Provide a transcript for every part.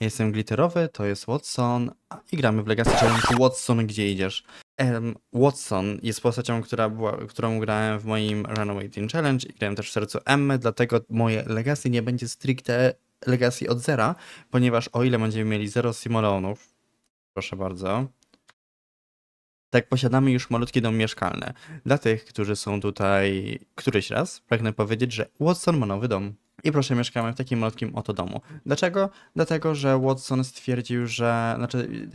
Jestem glitterowy, to jest Watson i gramy w Legacy Challenge Watson, gdzie idziesz. Um, Watson jest postacią, która była, którą grałem w moim Runaway Team Challenge i grałem też w sercu Emmy, dlatego moje Legacy nie będzie stricte Legacy od zera, ponieważ o ile będziemy mieli 0 Simoleonów, proszę bardzo, tak posiadamy już malutki dom mieszkalny. Dla tych, którzy są tutaj któryś raz, pragnę powiedzieć, że Watson ma nowy dom. I proszę, mieszkamy w takim malutkim oto domu. Dlaczego? Dlatego, że Watson stwierdził, że, znaczy,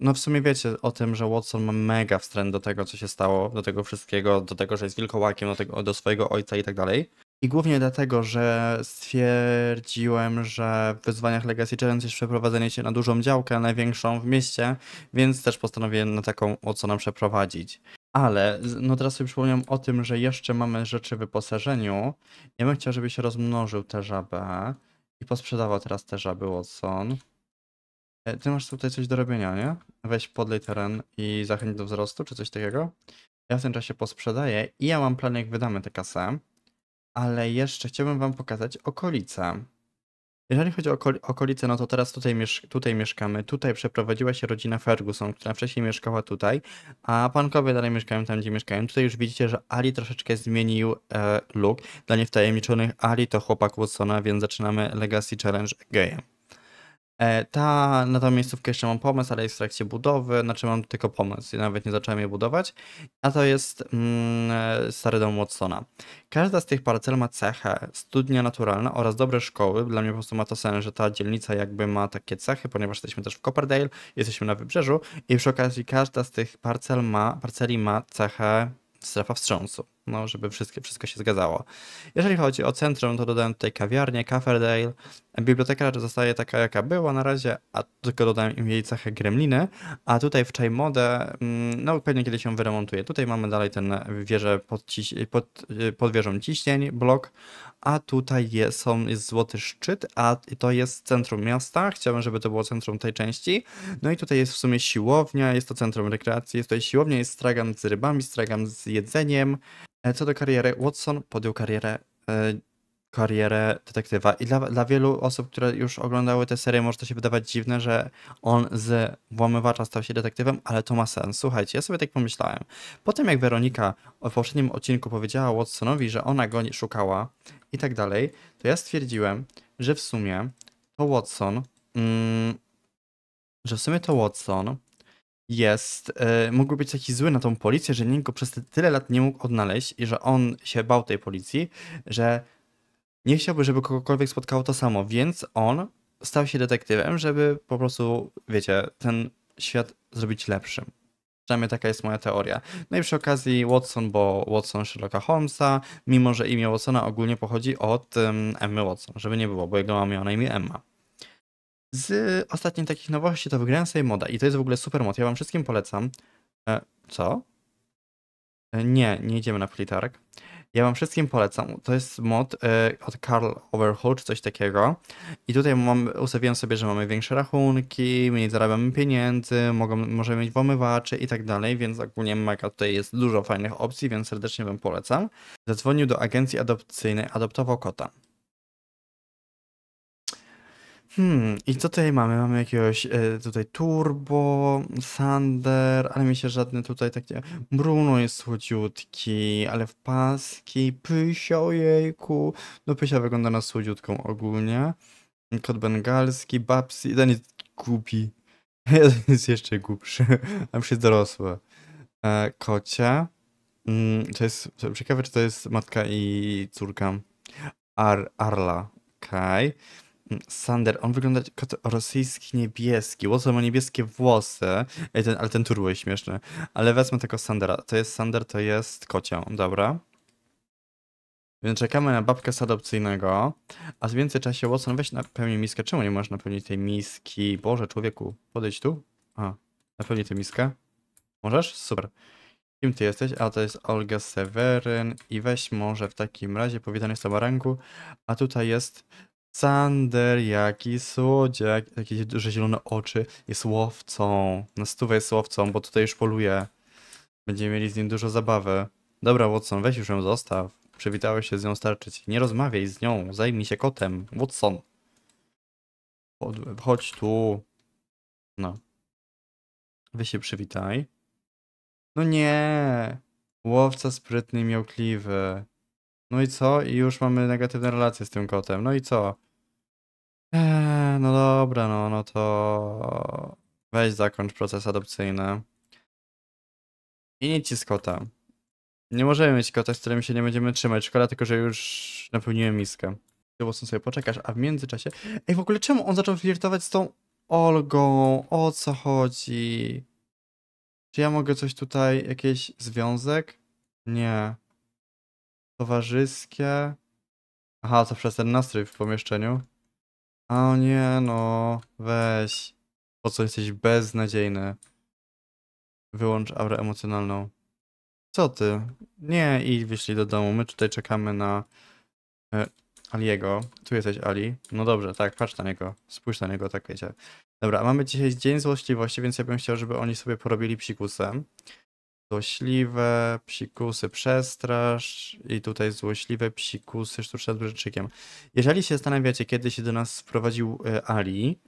no w sumie wiecie o tym, że Watson ma mega wstręt do tego, co się stało, do tego wszystkiego, do tego, że jest wilkołakiem, do, tego, do swojego ojca i tak dalej. I głównie dlatego, że stwierdziłem, że w wyzwaniach Legacy Challenge jest przeprowadzenie się na dużą działkę, największą w mieście, więc też postanowiłem na taką Watsona przeprowadzić. Ale no teraz sobie przypomniałem o tym, że jeszcze mamy rzeczy w wyposażeniu. Ja bym chciał, się rozmnożył tę żabę i posprzedawał teraz te żaby Watson. E, ty masz tutaj coś do robienia, nie? Weź podlej teren i zachęć do wzrostu, czy coś takiego. Ja w tym czasie posprzedaję i ja mam plan, jak wydamy tę kasę. Ale jeszcze chciałbym wam pokazać okolice. Jeżeli chodzi o okolice, no to teraz tutaj, miesz tutaj mieszkamy. Tutaj przeprowadziła się rodzina Ferguson, która wcześniej mieszkała tutaj, a pankowie dalej mieszkają tam, gdzie mieszkają. Tutaj już widzicie, że Ali troszeczkę zmienił e, look. Dla niewtajemniczonych Ali to chłopak Watsona, więc zaczynamy Legacy Challenge gejem. E, ta, na tą miejscówkę jeszcze mam pomysł, ale jest w trakcie budowy, znaczy mam tylko pomysł i nawet nie zacząłem je budować. A to jest mm, e, stary dom Watsona. Każda z tych parcel ma cechę, studnia naturalna oraz dobre szkoły. Dla mnie po prostu ma to sens, że ta dzielnica jakby ma takie cechy, ponieważ jesteśmy też w Copperdale, jesteśmy na wybrzeżu i przy okazji każda z tych parcel ma, parceli ma cechę strefa wstrząsu no, żeby wszystkie, wszystko się zgadzało. Jeżeli chodzi o centrum, to dodałem tutaj kawiarnię, Caferdale. Biblioteka zostaje taka, jaka była na razie, a tylko dodałem im jej cechę gremliny, a tutaj w mode, mm, no pewnie kiedyś się wyremontuje. Tutaj mamy dalej ten e, wieżę pod, ciś, e, pod, e, pod wieżą ciśnień, blok, a tutaj jest, są, jest Złoty Szczyt, a to jest centrum miasta. Chciałbym, żeby to było centrum tej części. No i tutaj jest w sumie siłownia, jest to centrum rekreacji, jest tutaj siłownia, jest stragan z rybami, stragan z jedzeniem, E, co do kariery, Watson podjął karierę, e, karierę detektywa i dla, dla wielu osób, które już oglądały tę serię, może to się wydawać dziwne, że on z włamywacza stał się detektywem, ale to ma sens. Słuchajcie, ja sobie tak pomyślałem. Po tym jak Weronika w poprzednim odcinku powiedziała Watsonowi, że ona go nie szukała i tak dalej, to ja stwierdziłem, że w sumie to Watson, mm, że w sumie to Watson jest, e, mógł być taki zły na tą policję, że nikt go przez tyle lat nie mógł odnaleźć i że on się bał tej policji, że nie chciałby, żeby kogokolwiek spotkało to samo, więc on stał się detektywem, żeby po prostu, wiecie, ten świat zrobić lepszym. Przynajmniej taka jest moja teoria. No i przy okazji Watson, bo Watson Sherlocka Holmesa, mimo że imię Watsona ogólnie pochodzi od um, Emmy Watson, żeby nie było, bo jego mam miała na imię Emma. Z ostatnich takich nowości to wygrałem sobie moda i to jest w ogóle super mod. Ja wam wszystkim polecam. E, co? E, nie, nie idziemy na flitark. Ja wam wszystkim polecam. To jest mod e, od Carl Overhaul czy coś takiego. I tutaj mam, ustawiłem sobie, że mamy większe rachunki, mniej zarabiamy pieniędzy, mogą, możemy mieć womywacze i tak dalej, więc ogólnie mega tutaj jest dużo fajnych opcji, więc serdecznie wam polecam. Zadzwonił do agencji adopcyjnej, adoptował kota. Hmm, i co tutaj mamy? Mamy jakiegoś e, tutaj Turbo, Sander, ale mi się żadne tutaj takie... Bruno jest słodziutki, ale w paski, Pysia, ojejku. No Pysia wygląda na słodziutką ogólnie. Kot bengalski, Babsi, jeden jest głupi. Jeden jest jeszcze głupszy, a już jest dorosły. E, kocia. Mm, to jest, ciekawe czy to jest matka i córka. Ar, Arla, okej. Okay. Sander, on wygląda jak rosyjski niebieski. Łoso ma niebieskie włosy. Ej, ten, ale ten turbo jest śmieszny. Ale wezmę tego Sandera. To jest Sander, to jest kocią, dobra. Więc czekamy na babkę z adopcyjnego. A w międzyczasie Watson weź napełnij miskę. Czemu nie możesz napełnić tej miski? Boże, człowieku, podejdź tu. A, napełnij tę miskę. Możesz? Super. Kim ty jesteś? A to jest Olga Seweryn. I weź może w takim razie powitanie z ranku. A tutaj jest Sander, jaki słodziak, jakie duże zielone oczy, jest łowcą. Na stówę jest łowcą, bo tutaj już poluje. Będziemy mieli z nim dużo zabawy. Dobra, Watson, weź już ją zostaw. Przywitałeś się z nią starczyć. Nie rozmawiaj z nią, zajmij się kotem. Watson. Chodź tu. No. Wy się przywitaj. No nie. Łowca sprytny i miałkliwy. No i co? I już mamy negatywne relacje z tym kotem. No i co? Eee, no dobra, no, no to weź zakończ proces adopcyjny. I nic ci z kota. Nie możemy mieć kota, z którym się nie będziemy trzymać. Szkoda tylko, że już napełniłem miskę. Ty w sobie poczekasz, a w międzyczasie... Ej, w ogóle czemu on zaczął flirtować z tą Olgą? O co chodzi? Czy ja mogę coś tutaj... Jakiś związek? Nie. Towarzyskie. Aha, to przez ten nastrój w pomieszczeniu. A nie no, weź. Po co jesteś beznadziejny? Wyłącz aurę emocjonalną. Co ty? Nie, i wyszli do domu. My tutaj czekamy na e, Aliego. Tu jesteś, Ali. No dobrze, tak, patrz na niego. Spójrz na niego, tak wiecie. Dobra, mamy dzisiaj dzień złośliwości, więc ja bym chciał, żeby oni sobie porobili psikusem złośliwe, psikusy, przestraż i tutaj złośliwe, psikusy, sztuczne z brzeczykiem. Jeżeli się zastanawiacie, kiedy się do nas sprowadził e, Ali,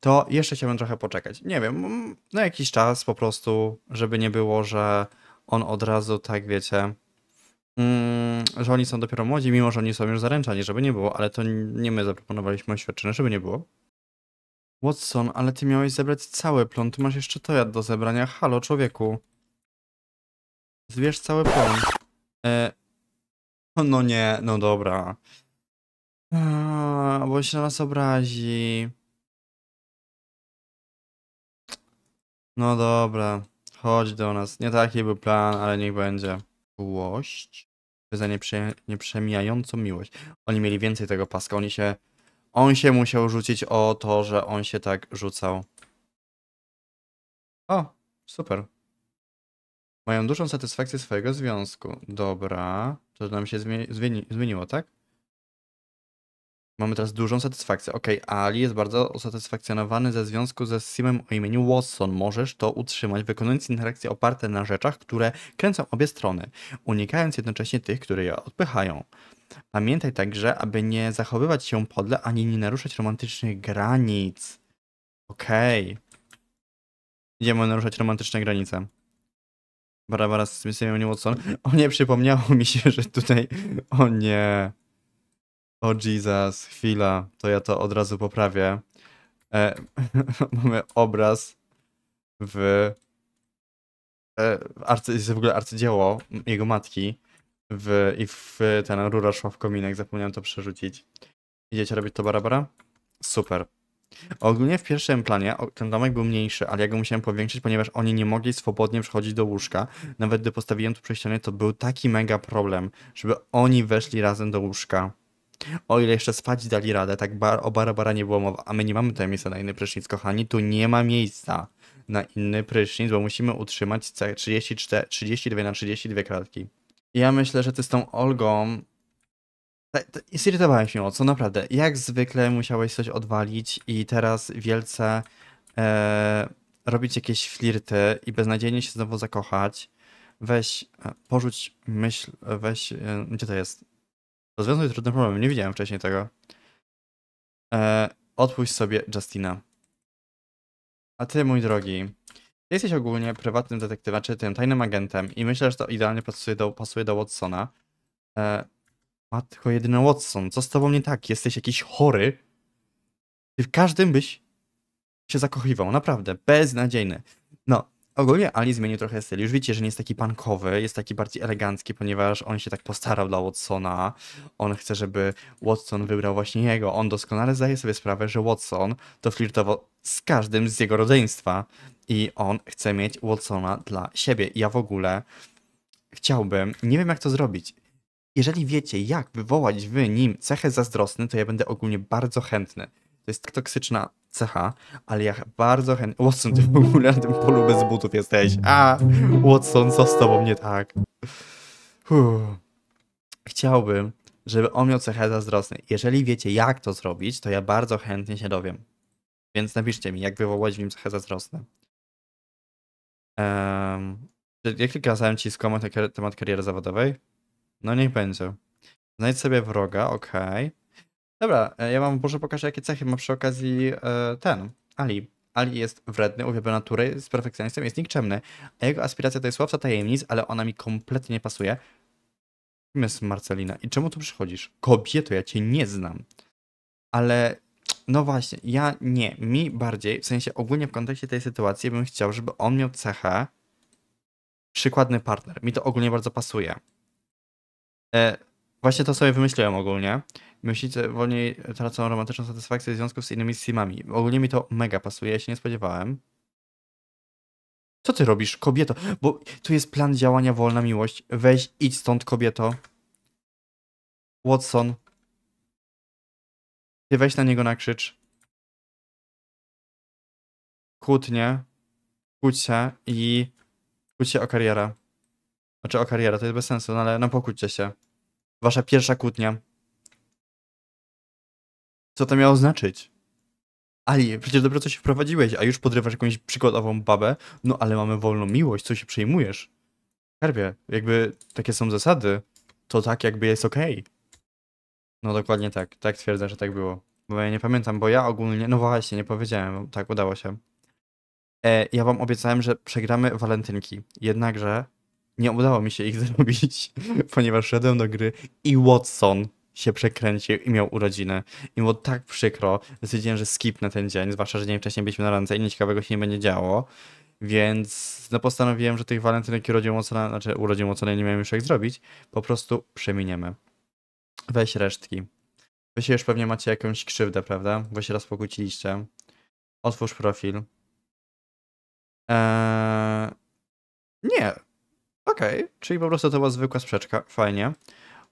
to jeszcze chciałbym trochę poczekać. Nie wiem, na jakiś czas po prostu, żeby nie było, że on od razu, tak wiecie, mm, że oni są dopiero młodzi, mimo że oni są już zaręczani, żeby nie było, ale to nie my zaproponowaliśmy oświadczenie, żeby nie było. Watson, ale ty miałeś zebrać cały plon. Tu masz jeszcze to jad do zebrania. Halo, człowieku. Zbierz cały plon. E... No nie, no dobra. bo się na nas obrazi. No dobra. Chodź do nas. Nie taki był plan, ale niech będzie. Złość? Za nieprze nieprzemijającą miłość. Oni mieli więcej tego paska. Oni się on się musiał rzucić o to, że on się tak rzucał. O, super. Mają dużą satysfakcję swojego związku. Dobra, to nam się zmieni zmieniło, tak? Mamy teraz dużą satysfakcję. Ok, Ali jest bardzo usatysfakcjonowany ze związku ze Simem o imieniu Watson. Możesz to utrzymać, wykonując interakcje oparte na rzeczach, które kręcą obie strony, unikając jednocześnie tych, które je odpychają. Pamiętaj także, aby nie zachowywać się podle, ani nie naruszać romantycznych granic. Okej. Okay. Idziemy naruszać romantyczne granice. Barbara z Simem Watson. O nie, przypomniało mi się, że tutaj... O nie... O Jesus, chwila, to ja to od razu poprawię. E, mamy obraz w, e, arcy, w ogóle arcydzieło jego matki w, i w ten rura szła w kominek, zapomniałem to przerzucić. Idziecie robić to barabara? Super. Ogólnie w pierwszym planie ten domek był mniejszy, ale ja go musiałem powiększyć, ponieważ oni nie mogli swobodnie przechodzić do łóżka. Nawet gdy postawiłem tu prześcianie, to był taki mega problem, żeby oni weszli razem do łóżka. O ile jeszcze spać dali radę, tak bar o Barabara nie było mowa, a my nie mamy tutaj miejsca na inny prysznic, kochani, tu nie ma miejsca na inny prysznic, bo musimy utrzymać 34, 32 na 32 kratki. Ja myślę, że ty z tą Olgą Zirytowałem się o co naprawdę. Jak zwykle musiałeś coś odwalić i teraz wielce e, robić jakieś flirty i beznadziejnie się znowu zakochać. Weź, e, porzuć myśl, weź, e, gdzie to jest? Rozwiązuj trudny problem. Nie widziałem wcześniej tego. E, odpuść sobie Justina. A ty, mój drogi, ty jesteś ogólnie prywatnym detektywem, czy tym tajnym agentem i myślę, że to idealnie pasuje do, pasuje do Watsona. E, matko jedyny Watson, co z tobą nie tak? Jesteś jakiś chory? Ty w każdym byś się zakochiwał, naprawdę, beznadziejny. No, Ogólnie Ali zmienił trochę styl. Już wiecie, że nie jest taki pankowy, jest taki bardziej elegancki, ponieważ on się tak postarał dla Watsona. On chce, żeby Watson wybrał właśnie jego. On doskonale zdaje sobie sprawę, że Watson to flirtował z każdym z jego rodzeństwa i on chce mieć Watsona dla siebie. Ja w ogóle chciałbym, nie wiem jak to zrobić. Jeżeli wiecie, jak wywołać w nim cechę zazdrosny, to ja będę ogólnie bardzo chętny. To jest tak toksyczna CH, ale ja bardzo chętnie... Watson, ty w ogóle na tym polu bez butów jesteś. A, Watson, co z tobą nie tak? Uff. Chciałbym, żeby on miał cechę zazdrosny. Jeżeli wiecie, jak to zrobić, to ja bardzo chętnie się dowiem. Więc napiszcie mi, jak wywołać w nim cechę zazdrosną. Um, jak kazałem ci skomać na temat kariery zawodowej? No niech będzie. Znajdź sobie wroga, okej. Okay. Dobra, e, ja mam może pokażę, jakie cechy ma przy okazji e, ten, Ali. Ali jest wredny, uwielbia natury, z perfekcjonistą, jest nikczemny, a jego aspiracja to jest łowca tajemnic, ale ona mi kompletnie nie pasuje. Kim jest Marcelina? I czemu tu przychodzisz? Kobieto, ja cię nie znam. Ale no właśnie, ja nie. Mi bardziej, w sensie ogólnie w kontekście tej sytuacji bym chciał, żeby on miał cechę przykładny partner. Mi to ogólnie bardzo pasuje. E, właśnie to sobie wymyśliłem ogólnie myślice wolniej tracą romantyczną satysfakcję w związku z innymi simami. Ogólnie mi to mega pasuje, ja się nie spodziewałem. Co ty robisz, kobieto? Bo tu jest plan działania wolna miłość. Weź, idź stąd, kobieto. Watson. Ty weź na niego nakrzycz. Kłótnie. Kłóć się i... Kłóć się o karierę. Znaczy o karierę, to jest bez sensu, no ale no pokłóćcie się. Wasza pierwsza kłótnia. Co to miało znaczyć? Ali, przecież dobrze co się wprowadziłeś, a już podrywasz jakąś przykładową babę. No ale mamy wolną miłość, co się przejmujesz? Skarbie, jakby takie są zasady, to tak jakby jest okej. Okay. No dokładnie tak, tak twierdzę, że tak było. Bo ja nie pamiętam, bo ja ogólnie, no właśnie, nie powiedziałem, tak udało się. E, ja wam obiecałem, że przegramy walentynki, jednakże nie udało mi się ich zrobić, ponieważ szedłem do gry i Watson się przekręcił i miał urodziny. I było tak przykro, stwierdziłem, że skip na ten dzień, zwłaszcza, że dzień wcześniej byliśmy na randce i nic ciekawego się nie będzie działo. Więc no postanowiłem, że tych walentynek i urodzin mocno, znaczy urodzin mocno nie miałem już jak zrobić, po prostu przeminiemy. Weź resztki. Wy się już pewnie macie jakąś krzywdę, prawda? Bo się raz pokłóciliście. Otwórz profil. Eee... Nie. Okej, okay. czyli po prostu to była zwykła sprzeczka. Fajnie.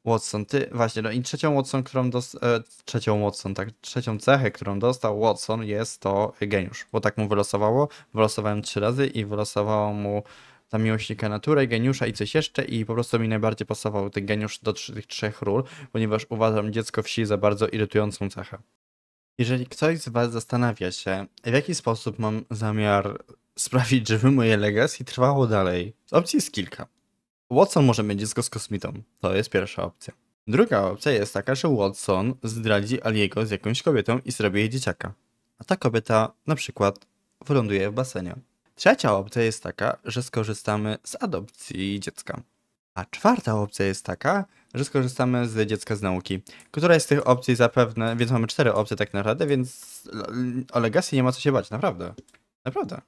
Watson. Ty, właśnie, no i trzecią Watson, którą dostał, e, trzecią Watson, tak, trzecią cechę, którą dostał Watson jest to geniusz, bo tak mu wylosowało. Wylosowałem trzy razy i wylosowało mu tam miłośnika natury, geniusza i coś jeszcze i po prostu mi najbardziej pasował ten geniusz do tych trzech ról, ponieważ uważam dziecko wsi za bardzo irytującą cechę. Jeżeli ktoś z Was zastanawia się, w jaki sposób mam zamiar sprawić, żeby moje legacy trwało dalej, opcji jest kilka. Watson może mieć dziecko z kosmitą. To jest pierwsza opcja. Druga opcja jest taka, że Watson zdradzi Aliego z jakąś kobietą i zrobi jej dzieciaka. A ta kobieta na przykład wyląduje w basenie. Trzecia opcja jest taka, że skorzystamy z adopcji dziecka. A czwarta opcja jest taka, że skorzystamy z dziecka z nauki. Która z tych opcji zapewne, więc mamy cztery opcje tak naprawdę, więc o Legacy nie ma co się bać, naprawdę. Naprawdę.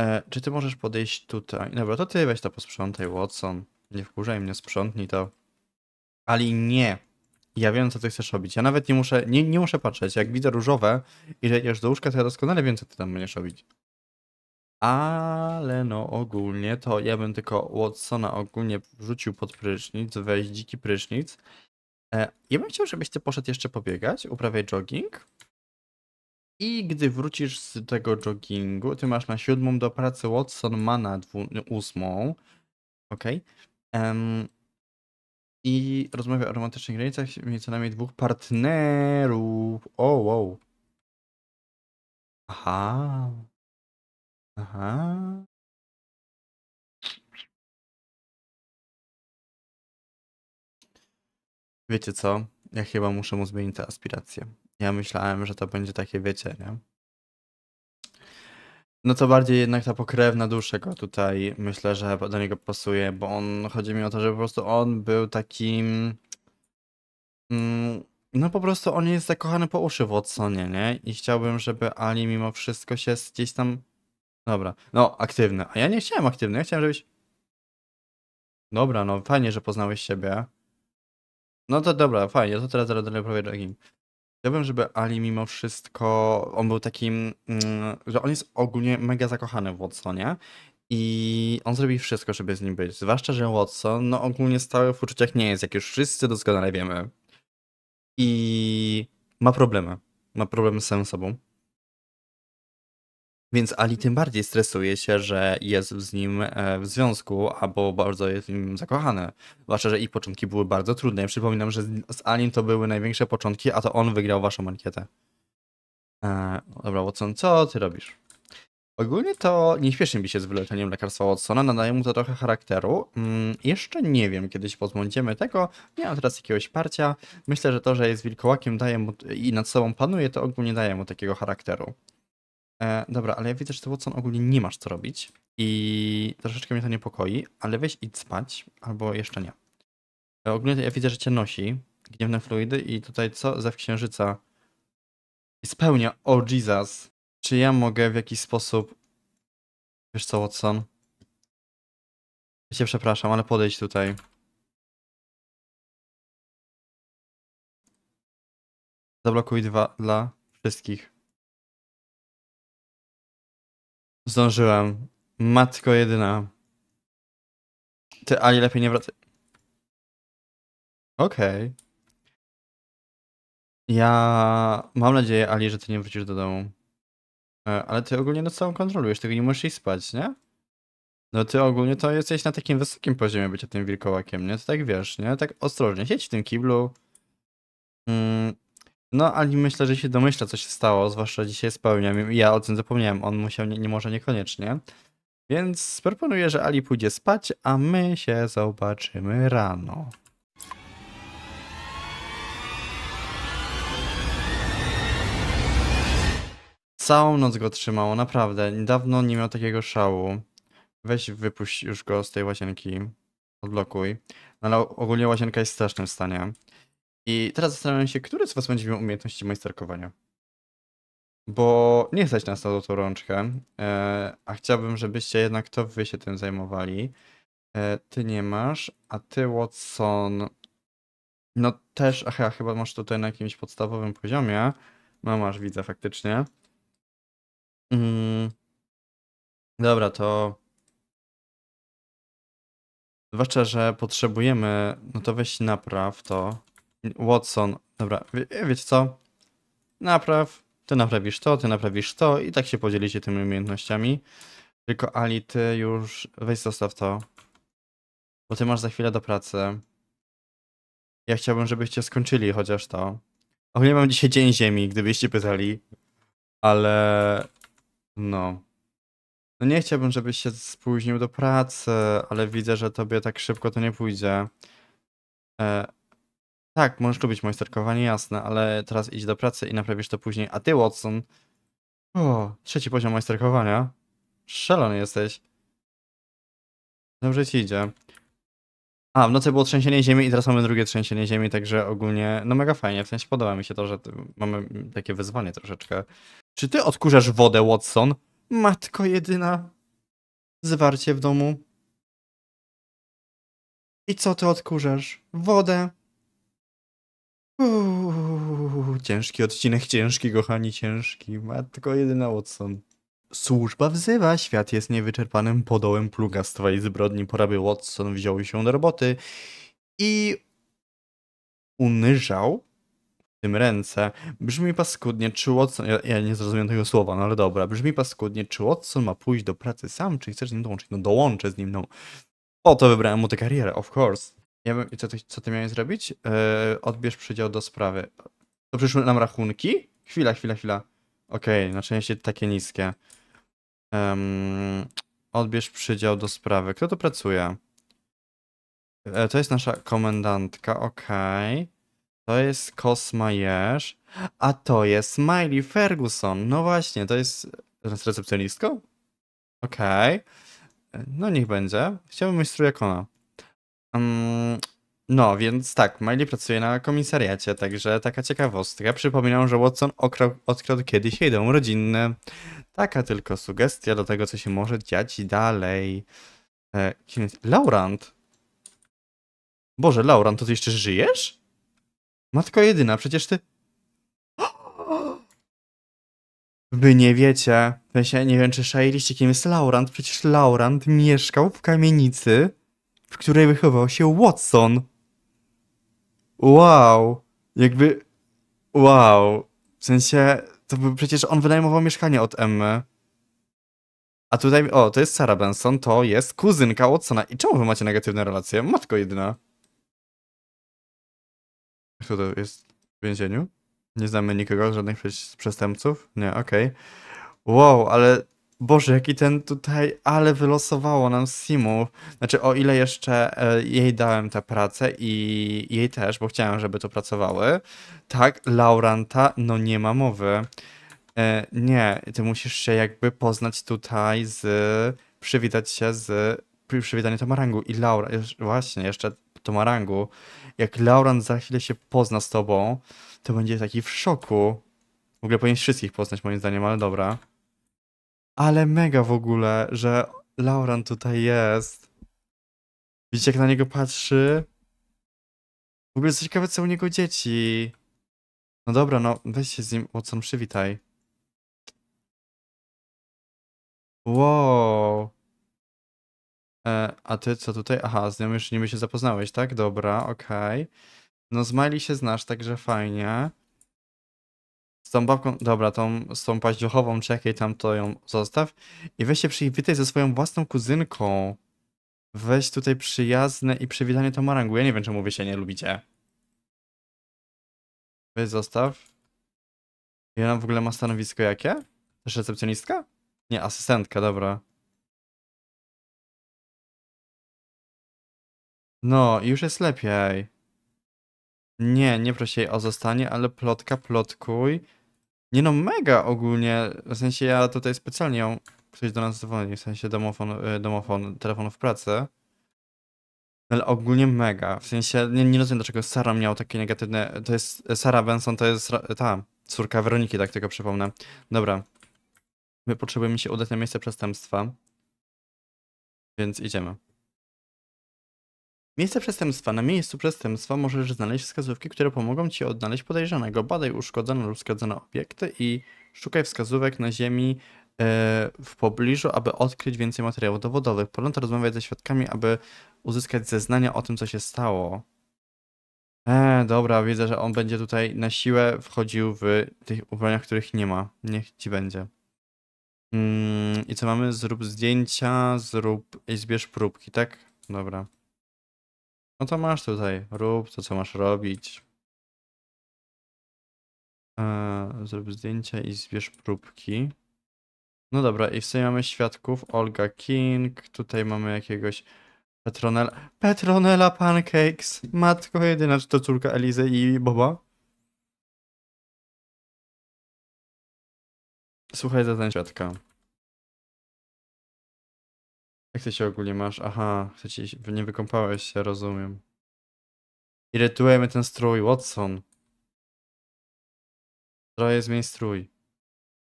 E, czy ty możesz podejść tutaj? Dobra, to ty weź to posprzątaj, Watson nie wkurzaj mnie, sprzątnij to. Ali nie. Ja wiem, co ty chcesz robić. Ja nawet nie muszę, nie, nie muszę patrzeć. Jak widzę różowe i lejesz do łóżka, to ja doskonale wiem, co ty tam będziesz robić. Ale no ogólnie to ja bym tylko Watsona ogólnie wrzucił pod prysznic, weź dziki prysznic. E, ja bym chciał, żebyś ty poszedł jeszcze pobiegać, uprawiać jogging. I gdy wrócisz z tego joggingu, ty masz na siódmą do pracy, Watson ma na dwu, ósmą, okej? Okay? Um, I rozmawia o romantycznych granicach między co najmniej dwóch partnerów. O, oh, wow. Aha. Aha. Wiecie co? Ja chyba muszę mu zmienić te aspiracje. Ja myślałem, że to będzie takie, wiecie, nie? No to bardziej jednak ta pokrewna go tutaj myślę, że do niego pasuje, bo on chodzi mi o to, że po prostu on był takim. Mm, no po prostu on jest zakochany po uszy w Watsonie, nie? I chciałbym, żeby Ali mimo wszystko się gdzieś tam. Dobra, no aktywny. A ja nie chciałem aktywny, ja chciałem, żebyś. Dobra, no fajnie, że poznałeś siebie. No to dobra, fajnie, to teraz zaraz dalej prowadzę Chciałbym, żeby Ali mimo wszystko, on był takim, mm, że on jest ogólnie mega zakochany w Watsonie i on zrobi wszystko, żeby z nim być. Zwłaszcza, że Watson, no ogólnie stały w uczuciach nie jest, jak już wszyscy doskonale wiemy. I ma problemy. Ma problemy z samym sobą. Więc Ali tym bardziej stresuje się, że jest z nim e, w związku, albo bardzo jest w nim zakochany. Zwłaszcza, że ich początki były bardzo trudne. Ja przypominam, że z Alim to były największe początki, a to on wygrał waszą ankietę. Eee, dobra, Watson, co ty robisz? Ogólnie to nie śpieszy mi się z wyleczeniem lekarstwa Watsona, nadaje mu to trochę charakteru. Mm, jeszcze nie wiem, kiedyś pozbędziemy tego, nie mam teraz jakiegoś parcia. Myślę, że to, że jest wilkołakiem daje mu, i nad sobą panuje, to ogólnie daje mu takiego charakteru. E, dobra, ale ja widzę, że ty Watson ogólnie nie masz co robić i troszeczkę mnie to niepokoi, ale weź idź spać, albo jeszcze nie. E, ogólnie ja widzę, że cię nosi gniewne fluidy i tutaj co? Zew Księżyca spełnia, o oh Jesus, czy ja mogę w jakiś sposób, wiesz co Watson? Ja cię przepraszam, ale podejdź tutaj. Zablokuj dwa dla wszystkich. Zdążyłem. Matko jedyna. Ty, Ali, lepiej nie wracaj. Okej. Okay. Ja mam nadzieję, Ali, że ty nie wrócisz do domu. E, ale ty ogólnie nad całą kontrolujesz, tego nie możesz iść spać, nie? No ty ogólnie to jesteś na takim wysokim poziomie bycia tym wilkołakiem, nie? To tak wiesz, nie? Tak ostrożnie, siedź w tym kiblu. Mm, no, Ali myślę, że się domyśla, co się stało, zwłaszcza dzisiaj spełniam. Ja o tym zapomniałem, on musiał, nie, nie może niekoniecznie. Więc proponuję, że Ali pójdzie spać, a my się zobaczymy rano. Całą noc go trzymało, naprawdę. Niedawno nie miał takiego szału. Weź wypuść już go z tej łazienki. Odblokuj. No ale ogólnie łazienka jest w strasznym stanie. I teraz zastanawiam się, który z was będzie miał umiejętności majsterkowania. Bo nie stać nas na tą rączkę, e, a chciałbym, żebyście jednak to wy się tym zajmowali. E, ty nie masz, a ty Watson... No też, ja chyba masz tutaj na jakimś podstawowym poziomie. No masz, widzę faktycznie. Mm. Dobra, to... Zwłaszcza, że potrzebujemy, no to weź napraw to. Watson. Dobra, wie, wiecie co? Napraw, ty naprawisz to, ty naprawisz to i tak się podzielicie tymi umiejętnościami. Tylko Ali, ty już weź zostaw to. Bo ty masz za chwilę do pracy. Ja chciałbym, żebyście skończyli chociaż to. Ogólnie mam dzisiaj dzień ziemi, gdybyście pytali. Ale... No... No nie chciałbym, żebyś się spóźnił do pracy, ale widzę, że tobie tak szybko to nie pójdzie. E, tak, możesz lubić majsterkowanie, jasne, ale teraz idź do pracy i naprawisz to później. A ty, Watson. O, trzeci poziom majsterkowania. Szalony jesteś. Dobrze ci idzie. A, w nocy było trzęsienie ziemi i teraz mamy drugie trzęsienie ziemi, także ogólnie, no mega fajnie, w sensie podoba mi się to, że mamy takie wyzwanie troszeczkę. Czy ty odkurzasz wodę, Watson? Matko jedyna. Zwarcie w domu. I co ty odkurzasz? Wodę. Uuu, ciężki odcinek, ciężki, kochani, ciężki. Matko jedyna Watson. Służba wzywa, świat jest niewyczerpanym podołem plugastwa i zbrodni. Poraby Watson wziął się do roboty i unyżał w tym ręce. Brzmi paskudnie, czy Watson... Ja, ja nie zrozumiałem tego słowa, no ale dobra. Brzmi paskudnie, czy Watson ma pójść do pracy sam, czy chcesz z nim dołączyć? No dołączę z nim, no. Po to wybrałem mu tę karierę, of course. Ja bym, co, ty, co ty miałeś zrobić? Yy, odbierz przydział do sprawy. To przyszły nam rachunki? Chwila, chwila, chwila. Okej, okay, na szczęście takie niskie. Um, odbierz przydział do sprawy. Kto tu pracuje? E, to jest nasza komendantka, okej. Okay. To jest Kosma Jerz, a to jest Miley Ferguson. No właśnie, to jest... To jest recepcjonistką? Okej. Okay. E, no niech będzie. Chciałbym mieć strój jak ona. Um, no, więc tak, Miley pracuje na komisariacie, także taka ciekawostka. Przypominam, że Watson okradł, odkradł kiedyś jej dom rodzinny. Taka tylko sugestia do tego, co się może dziać dalej. E, kim jest? Laurent! Boże, Laurent, to ty jeszcze żyjesz? Matko jedyna, przecież ty... Wy nie wiecie, w sensie nie wiem, czy szajliście, kim jest Laurent. Przecież Laurent mieszkał w kamienicy w której wychował się Watson. Wow, jakby. Wow. W sensie, to by przecież on wynajmował mieszkanie od Emmy. A tutaj, o, to jest Sarah Benson, to jest kuzynka Watsona. I czemu wy macie negatywne relacje? Matko jedyna. Kto to jest w więzieniu? Nie znamy nikogo, żadnych przestępców? Nie, okej. Okay. Wow, ale Boże, jaki ten tutaj, ale wylosowało nam Simów. Znaczy, o ile jeszcze e, jej dałem tę pracę i jej też, bo chciałem, żeby to pracowały. Tak, Lauranta, no nie ma mowy. E, nie, ty musisz się jakby poznać tutaj z. przywitać się z. przywitanie Tomarangu i Laura. Właśnie, jeszcze Tomarangu. Jak Laurant za chwilę się pozna z tobą, to będzie taki w szoku. W ogóle powinien wszystkich poznać, moim zdaniem, ale dobra. Ale mega w ogóle, że Lauran tutaj jest. Widzicie, jak na niego patrzy? W ogóle jest ciekawe, co u niego dzieci. No dobra, no weź się z nim, Watson, przywitaj. Wow. E, a ty co tutaj? Aha, z nią jeszcze niby się zapoznałeś, tak? Dobra, okej. Okay. No z Miley się znasz, także fajnie z tą babką, dobra, tą, z tą paździochową, czy jakiej tam, to ją zostaw. I weź się przywitaj ze swoją własną kuzynką. Weź tutaj przyjazne i przywitanie to Ja nie wiem, czemu wy się nie lubicie. weź zostaw. I ona w ogóle ma stanowisko jakie? Też recepcjonistka? Nie, asystentka, dobra. No, już jest lepiej. Nie, nie prosi jej o zostanie, ale plotka, plotkuj. Nie no, mega ogólnie. W sensie ja tutaj specjalnie ją... Ktoś do nas dzwoni, w sensie domofon, y, domofon telefon w pracy. Ale ogólnie mega. W sensie nie, nie rozumiem, dlaczego Sara miał takie negatywne. To jest. Sara Benson to jest ta córka Weroniki, tak tylko przypomnę. Dobra. My potrzebujemy się udać na miejsce przestępstwa. Więc idziemy. Miejsce przestępstwa. Na miejscu przestępstwa możesz znaleźć wskazówki, które pomogą ci odnaleźć podejrzanego. Badaj uszkodzone lub skadzone obiekty i szukaj wskazówek na ziemi e, w pobliżu, aby odkryć więcej materiałów dowodowych. Ponadto rozmawiać ze świadkami, aby uzyskać zeznania o tym, co się stało. Eee, dobra, widzę, że on będzie tutaj na siłę wchodził w tych ubraniach, których nie ma. Niech ci będzie. Mm, I co mamy? Zrób zdjęcia, zrób i zbierz próbki, tak? Dobra. No to masz tutaj, rób to, co masz robić. Eee, zrób zdjęcia i zbierz próbki. No dobra, i w sumie mamy świadków, Olga King, tutaj mamy jakiegoś Petronella, Petronella Pancakes, matko jedyna, czy to córka Elizy i Boba? Słuchaj za ten świadka. Jak ty się ogólnie masz? Aha, chcecie, nie wykąpałeś się, rozumiem. Irytujemy ten strój, Watson. Trochę zmień strój.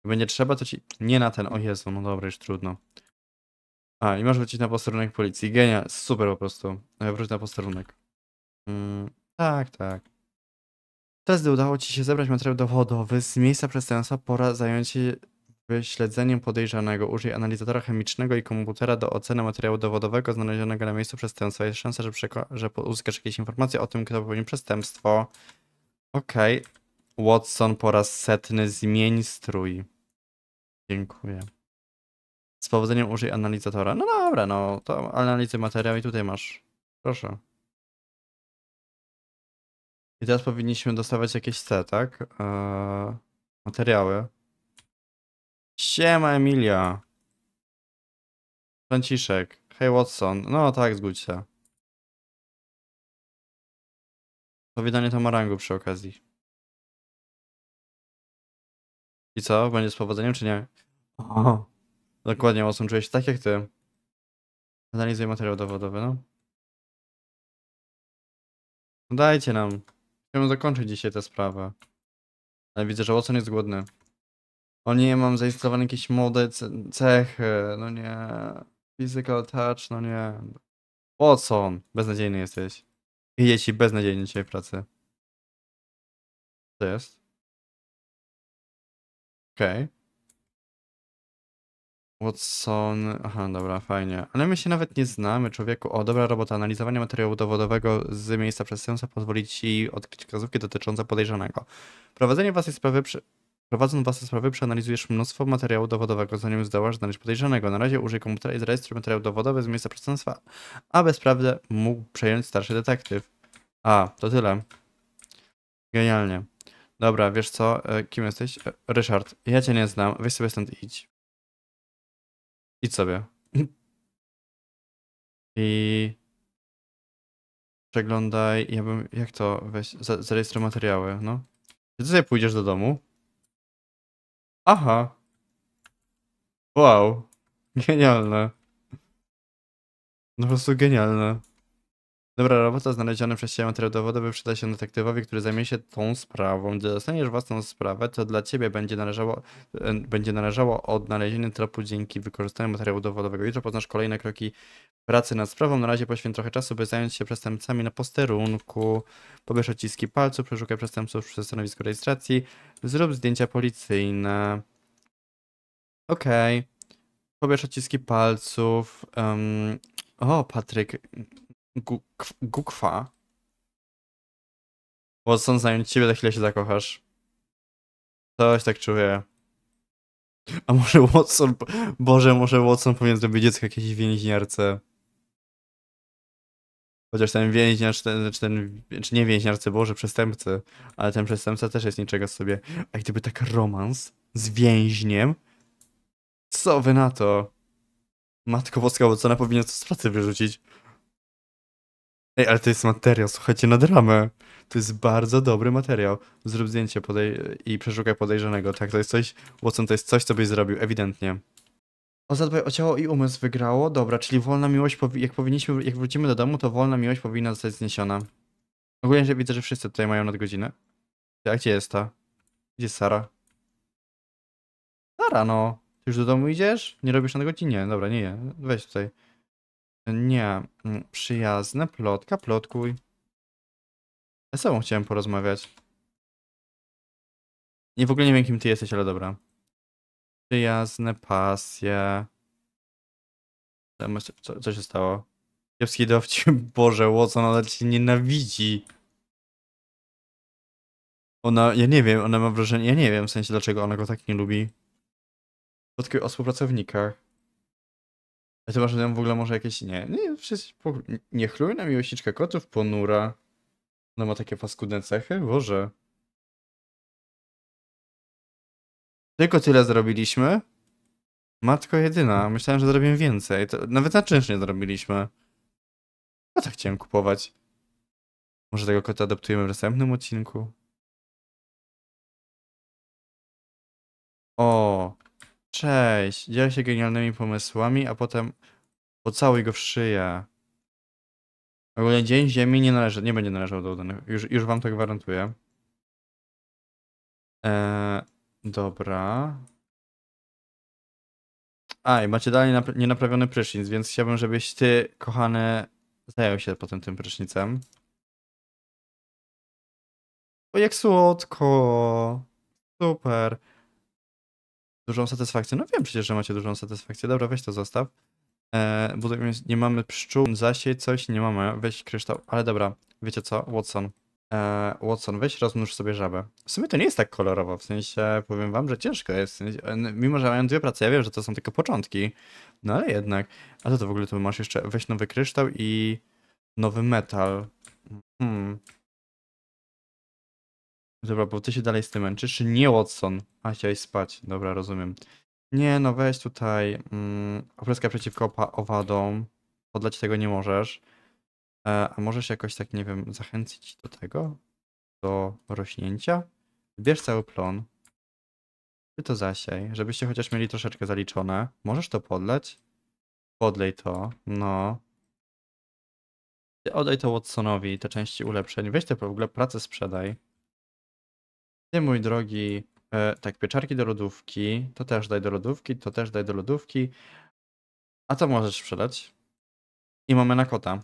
Gdyby nie trzeba, to ci... Nie na ten, o Jezu, no dobra, już trudno. A, i masz wrócić na posterunek policji. Genia, super po prostu. E, wróć na posterunek. Mm, tak, tak. Teraz, gdy udało ci się zebrać materiał dowodowy z miejsca przestępstwa, pora zająć się śledzeniem podejrzanego. Użyj analizatora chemicznego i komputera do oceny materiału dowodowego znalezionego na miejscu przestępstwa. Jest szansa, że, że uzyskasz jakieś informacje o tym, kto popełnił przestępstwo. Okej. Okay. Watson po raz setny zmień strój. Dziękuję. Z powodzeniem użyj analizatora. No dobra, no to analizy materiału i tutaj masz. Proszę. I teraz powinniśmy dostawać jakieś te, tak? Eee, materiały. Siema Emilia. Franciszek. Hej Watson. No tak, zgódź się. To wydanie tamarangu przy okazji. I co? Będzie z powodzeniem czy nie? O, dokładnie, Watson. Czuję się tak jak ty. Analizuj materiał dowodowy, no. no dajcie nam. Chcemy zakończyć dzisiaj tę sprawę. Ale widzę, że Watson jest głodny. O no nie, mam zainstalowane jakieś mody, cechy, no nie. Physical touch, no nie. Watson, beznadziejny jesteś. Idzie ci beznadziejnie dzisiaj w pracy. Co jest? Okej. Okay. Watson. Aha, dobra, fajnie. Ale my się nawet nie znamy, człowieku. O, dobra robota. Analizowanie materiału dowodowego z miejsca przestępstwa pozwoli ci odkryć wskazówki dotyczące podejrzanego. Prowadzenie własnej sprawy przy Prowadząc własne sprawy, przeanalizujesz mnóstwo materiału dowodowego, zanim zdołasz znaleźć podejrzanego. Na razie użyj komputera i zarejestruj materiał dowodowy z miejsca przestępstwa, aby sprawę mógł przejąć starszy detektyw. A, to tyle. Genialnie. Dobra, wiesz co? E, kim jesteś? E, Ryszard, ja cię nie znam. Weź sobie stąd idź. Idź sobie. I... Przeglądaj, ja bym... Jak to? Weź, zarejestruj materiały, no. Czy ty sobie pójdziesz do domu? Aha. Wow. Genialne. No po prostu genialne. Dobra robota znaleziony przez ciebie materiał dowodowy przyda się detektywowi, który zajmie się tą sprawą. Gdy dostaniesz własną sprawę, to dla ciebie będzie należało, e, będzie należało odnalezienie trapu dzięki wykorzystaniu materiału dowodowego. Jutro poznasz kolejne kroki Pracy nad sprawą na razie poświęć trochę czasu, by zająć się przestępcami na posterunku. Pobierz odciski palców, przeszukaj przestępców przy stanowisku rejestracji. Zrób zdjęcia policyjne. Okej. Okay. Pobierz odciski palców. Um. O, Patryk. gukwa. Watson, zająć ciebie, za chwilę się zakochasz. Coś tak czuję. A może Watson... Boże, może Watson powinien zrobić dziecko jakiejś więźniarce. Chociaż ten więźniarz, ten, czy znaczy ten, czy nie więźniarz, boże, przestępcy, ale ten przestępca też jest niczego sobie. A gdyby tak romans z więźniem, co wy na to? Matko Boska, bo co ona powinna to z pracy wyrzucić? Ej, ale to jest materiał, słuchajcie, na dramę. To jest bardzo dobry materiał. Zrób zdjęcie podej i przeszukaj podejrzanego. Tak, to jest coś, Watson, to jest coś, co byś zrobił, ewidentnie. O zadbaj o ciało i umysł wygrało. Dobra, czyli wolna miłość, jak powinniśmy, jak wrócimy do domu, to wolna miłość powinna zostać zniesiona. Ogólnie że widzę, że wszyscy tutaj mają nadgodzinę. A tak, gdzie jest ta? Gdzie jest Sara? Sara, no. Ty już do domu idziesz? Nie robisz nadgodzinie. Dobra, nie, je. weź tutaj. Nie, mm, przyjazne, plotka, plotkuj. Ja z tobą chciałem porozmawiać. Nie w ogóle nie wiem, kim ty jesteś, ale dobra. Przyjazne pasje. Co, co się stało? Kiepski dowcip. Boże, Watson, ona cię nienawidzi. Ona, ja nie wiem, ona ma wrażenie, ja nie wiem w sensie dlaczego ona go tak nie lubi. Spotkaj o współpracownikach. A ty masz w ogóle może jakieś, nie, nie, wszyscy, nie chluj na miłośniczkę kotów, ponura. Ona ma takie paskudne cechy? Boże. Tylko tyle zrobiliśmy. Matko jedyna, myślałem, że zrobimy więcej. To nawet na czynsz nie zrobiliśmy. A tak chciałem kupować. Może tego kota adoptujemy w następnym odcinku? O, cześć. Dziel się genialnymi pomysłami, a potem pocałuj go w szyję. Ogólnie Dzień Ziemi nie, należy, nie będzie należał do udanych. Już, już wam to gwarantuję. Eee... Dobra. A, i macie dalej nap nienaprawiony prysznic, więc chciałbym, żebyś ty, kochany, zajął się potem tym prysznicem. O, jak słodko. Super. Dużą satysfakcję. No wiem przecież, że macie dużą satysfakcję. Dobra, weź to zostaw. E, bo tak nie mamy pszczół, zasiej coś, nie mamy. Weź kryształ. Ale dobra, wiecie co, Watson. E, Watson, weź rozmnóż sobie żabę. W sumie to nie jest tak kolorowo, w sensie powiem wam, że ciężko jest. E, mimo, że mają dwie prace, ja wiem, że to są tylko początki, no ale jednak. A to, to w ogóle to masz jeszcze, weź nowy kryształ i nowy metal. Hmm. Dobra, bo ty się dalej z tym męczysz, czy nie Watson? A, chciałeś spać, dobra, rozumiem. Nie, no weź tutaj, mm, opreska przeciwko owadom, podlać tego nie możesz. E, a możesz jakoś tak, nie wiem, zachęcić do tego? Do rośnięcia? Bierz cały plon. Ty to zasiej, żebyście chociaż mieli troszeczkę zaliczone. Możesz to podleć? Podlej to, no. Ty oddaj to Watsonowi, te części ulepszeń. Weź te w ogóle pracę sprzedaj. Ty, mój drogi, e, tak, pieczarki do lodówki, to też daj do lodówki, to też daj do lodówki. A co możesz sprzedać? I mamy na kota.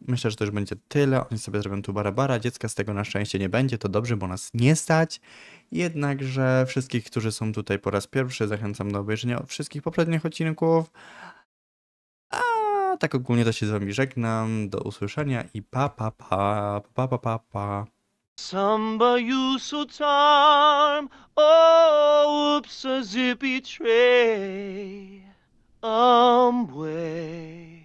Myślę, że to już będzie tyle. Oni sobie zrobią tu barabara. Dziecka z tego na szczęście nie będzie. To dobrze, bo nas nie stać. Jednakże wszystkich, którzy są tutaj po raz pierwszy, zachęcam do obejrzenia wszystkich poprzednich odcinków. A tak ogólnie to się z wami żegnam. Do usłyszenia i pa pa pa pa pa pa pa. Samba oh oops a zippy tray, um way.